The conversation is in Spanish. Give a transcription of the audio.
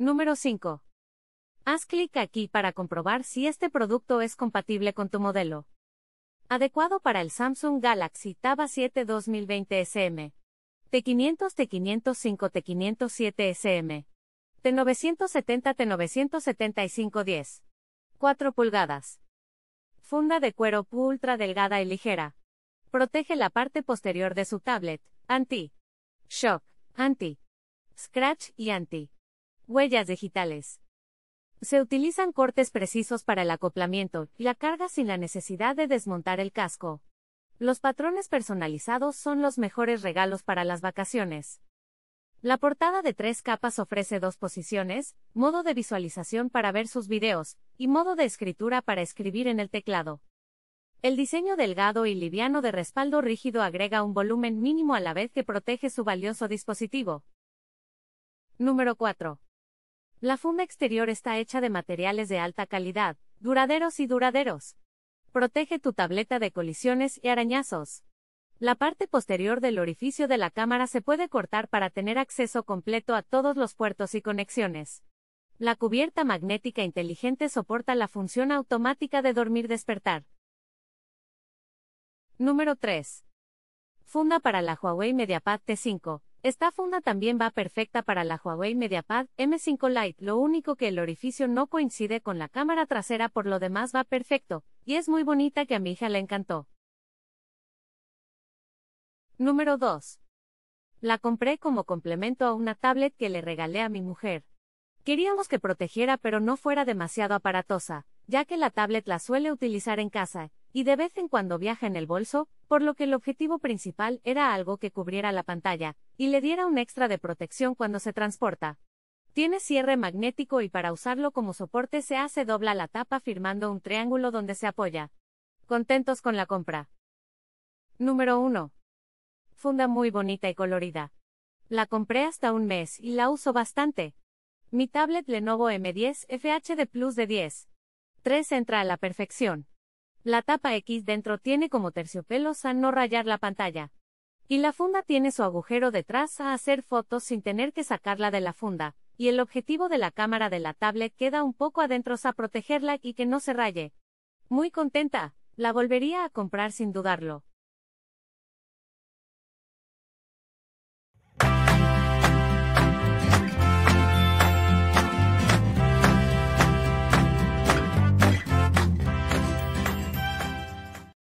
Número 5. Haz clic aquí para comprobar si este producto es compatible con tu modelo. Adecuado para el Samsung Galaxy Tab 7 2020 SM. T500, T505, T507 SM. T970, T975 10. 4 pulgadas. Funda de cuero ultra delgada y ligera. Protege la parte posterior de su tablet, anti-shock, anti-scratch y anti Huellas digitales. Se utilizan cortes precisos para el acoplamiento y la carga sin la necesidad de desmontar el casco. Los patrones personalizados son los mejores regalos para las vacaciones. La portada de tres capas ofrece dos posiciones, modo de visualización para ver sus videos, y modo de escritura para escribir en el teclado. El diseño delgado y liviano de respaldo rígido agrega un volumen mínimo a la vez que protege su valioso dispositivo. Número 4. La funda exterior está hecha de materiales de alta calidad, duraderos y duraderos. Protege tu tableta de colisiones y arañazos. La parte posterior del orificio de la cámara se puede cortar para tener acceso completo a todos los puertos y conexiones. La cubierta magnética inteligente soporta la función automática de dormir-despertar. Número 3. Funda para la Huawei MediaPad T5, esta funda también va perfecta para la Huawei MediaPad M5 Lite, lo único que el orificio no coincide con la cámara trasera, por lo demás va perfecto, y es muy bonita que a mi hija le encantó. Número 2. La compré como complemento a una tablet que le regalé a mi mujer. Queríamos que protegiera pero no fuera demasiado aparatosa, ya que la tablet la suele utilizar en casa, y de vez en cuando viaja en el bolso, por lo que el objetivo principal era algo que cubriera la pantalla, y le diera un extra de protección cuando se transporta. Tiene cierre magnético y para usarlo como soporte se hace dobla la tapa firmando un triángulo donde se apoya. Contentos con la compra. Número 1. Funda muy bonita y colorida. La compré hasta un mes y la uso bastante. Mi tablet Lenovo M10 FHD Plus de 10. 3 entra a la perfección. La tapa X dentro tiene como terciopelos a no rayar la pantalla. Y la funda tiene su agujero detrás a hacer fotos sin tener que sacarla de la funda, y el objetivo de la cámara de la tablet queda un poco adentro a protegerla y que no se raye. Muy contenta, la volvería a comprar sin dudarlo.